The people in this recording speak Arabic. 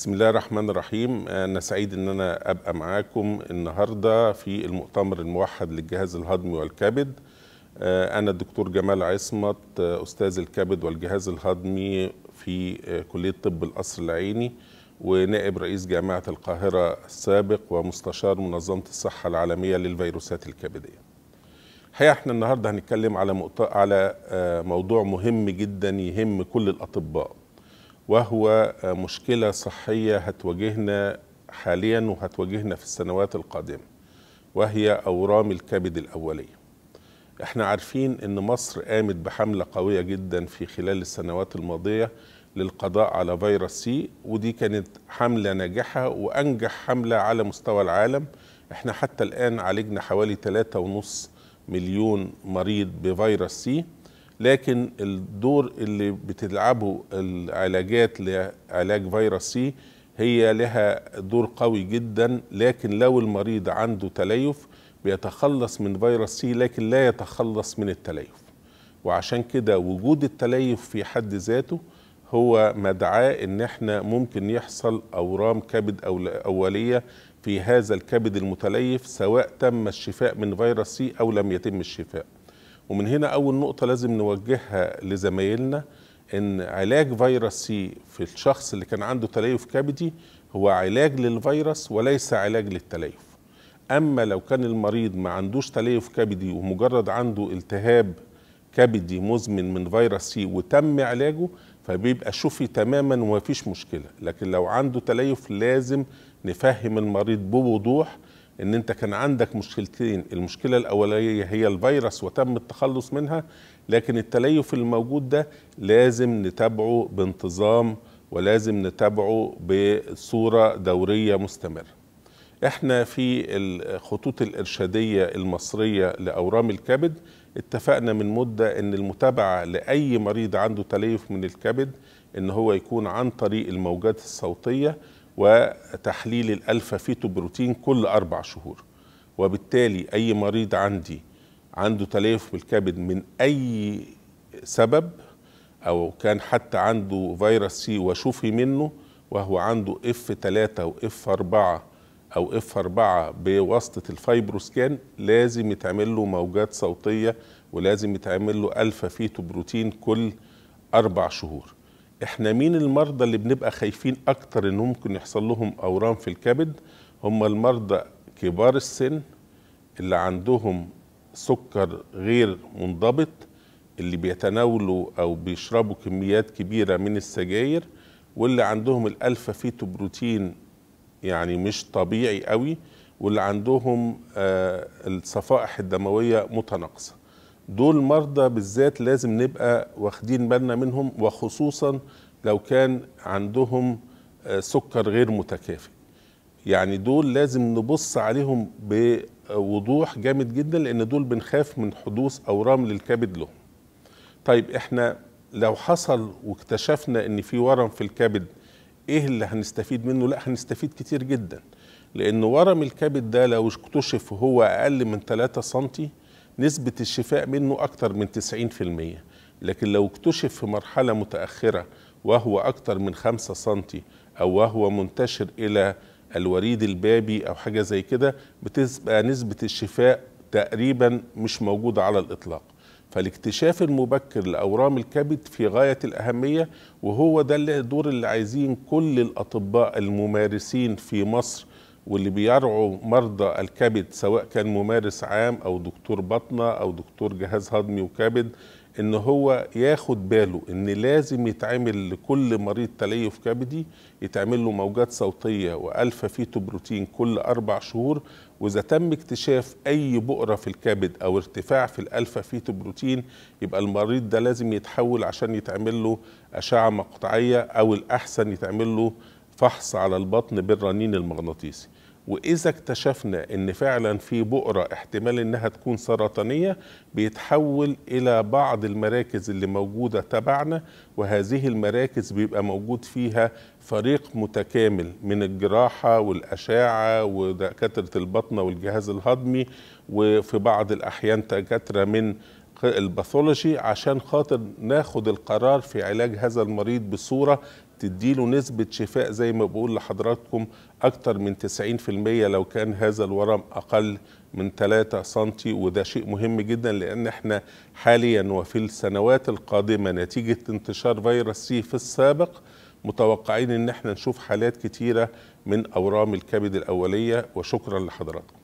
بسم الله الرحمن الرحيم آه، أنا سعيد أن أنا أبقى معاكم النهاردة في المؤتمر الموحد للجهاز الهضمي والكبد آه، أنا الدكتور جمال عصمت آه، أستاذ الكبد والجهاز الهضمي في كلية طب القصر العيني ونائب رئيس جامعة القاهرة السابق ومستشار منظمة الصحة العالمية للفيروسات الكبدية الحقيقة احنا النهاردة هنتكلم على على موضوع مهم جدا يهم كل الأطباء وهو مشكلة صحية هتواجهنا حاليا وهتواجهنا في السنوات القادمة وهي أورام الكبد الأولية احنا عارفين ان مصر قامت بحملة قوية جدا في خلال السنوات الماضية للقضاء على فيروس سي ودي كانت حملة ناجحة وأنجح حملة على مستوى العالم احنا حتى الآن عالجنا حوالي 3.5 مليون مريض بفيروس سي لكن الدور اللي بتلعبه العلاجات لعلاج فيروس سي هي لها دور قوي جدا لكن لو المريض عنده تليف بيتخلص من فيروس سي لكن لا يتخلص من التليف وعشان كده وجود التليف في حد ذاته هو مدعاه ان احنا ممكن يحصل اورام كبد اوليه في هذا الكبد المتليف سواء تم الشفاء من فيروس سي او لم يتم الشفاء ومن هنا أول نقطة لازم نوجهها لزمايلنا إن علاج فيروس سي في الشخص اللي كان عنده تليف كبدي هو علاج للفيروس وليس علاج للتليف أما لو كان المريض ما عندوش تليف كبدي ومجرد عنده التهاب كبدي مزمن من فيروس سي وتم علاجه فبيبقى شفي تماما ومفيش مشكلة لكن لو عنده تليف لازم نفهم المريض بوضوح ان انت كان عندك مشكلتين المشكله الاوليه هي الفيروس وتم التخلص منها لكن التليف الموجود ده لازم نتابعه بانتظام ولازم نتابعه بصوره دوريه مستمره احنا في الخطوط الارشاديه المصريه لاورام الكبد اتفقنا من مده ان المتابعه لاي مريض عنده تليف من الكبد ان هو يكون عن طريق الموجات الصوتيه وتحليل الألفا فيتو بروتين كل أربع شهور وبالتالي أي مريض عندي عنده تليف بالكبد من أي سبب أو كان حتى عنده فيروس سي وشوفي منه وهو عنده اف 3 واف 4 او اف 4 بواسطه الفايبروسكان لازم يتعمل له موجات صوتيه ولازم يتعمل له الفا فيتو بروتين كل اربع شهور احنا مين المرضى اللي بنبقى خايفين اكتر ان ممكن يحصل لهم اورام في الكبد هم المرضى كبار السن اللي عندهم سكر غير منضبط اللي بيتناولوا او بيشربوا كميات كبيره من السجاير واللي عندهم الالفا فيتو بروتين يعني مش طبيعي قوي واللي عندهم آه، الصفائح الدمويه متناقصه دول مرضى بالذات لازم نبقى واخدين بالنا منهم وخصوصا لو كان عندهم آه، سكر غير متكافئ يعني دول لازم نبص عليهم بوضوح جامد جدا لان دول بنخاف من حدوث اورام للكبد لهم طيب احنا لو حصل واكتشفنا ان في ورم في الكبد ايه اللي هنستفيد منه لا هنستفيد كتير جدا لان ورم الكبد ده لو اكتشف هو اقل من 3 سنتي نسبة الشفاء منه أكثر من 90% لكن لو اكتشف في مرحلة متأخرة وهو أكثر من 5 سم أو وهو منتشر إلى الوريد البابي أو حاجة زي كده بتبقى نسبة الشفاء تقريبا مش موجودة على الإطلاق فالاكتشاف المبكر لأورام الكبد في غاية الأهمية وهو ده الدور اللي عايزين كل الأطباء الممارسين في مصر واللي بيرعوا مرضى الكبد سواء كان ممارس عام او دكتور بطنه او دكتور جهاز هضمي وكبد ان هو ياخد باله ان لازم يتعمل لكل مريض تليف كبدي يتعمل له موجات صوتيه والفا فيتو بروتين كل اربع شهور واذا تم اكتشاف اي بؤره في الكبد او ارتفاع في الالفا فيتو بروتين يبقى المريض ده لازم يتحول عشان يتعمل له اشعه مقطعيه او الاحسن يتعمل له فحص على البطن بالرنين المغناطيسي واذا اكتشفنا ان فعلا في بؤره احتمال انها تكون سرطانيه بيتحول الى بعض المراكز اللي موجوده تبعنا وهذه المراكز بيبقى موجود فيها فريق متكامل من الجراحه والاشعه ودكاتره البطنه والجهاز الهضمي وفي بعض الاحيان دكاتره من الباثولوجي عشان خاطر ناخد القرار في علاج هذا المريض بصوره تديله نسبة شفاء زي ما بقول لحضراتكم أكتر من 90% لو كان هذا الورم أقل من 3 سنتي وده شيء مهم جدا لأن احنا حاليا وفي السنوات القادمة نتيجة انتشار فيروس سي في السابق متوقعين ان احنا نشوف حالات كتيرة من أورام الكبد الأولية وشكرا لحضراتكم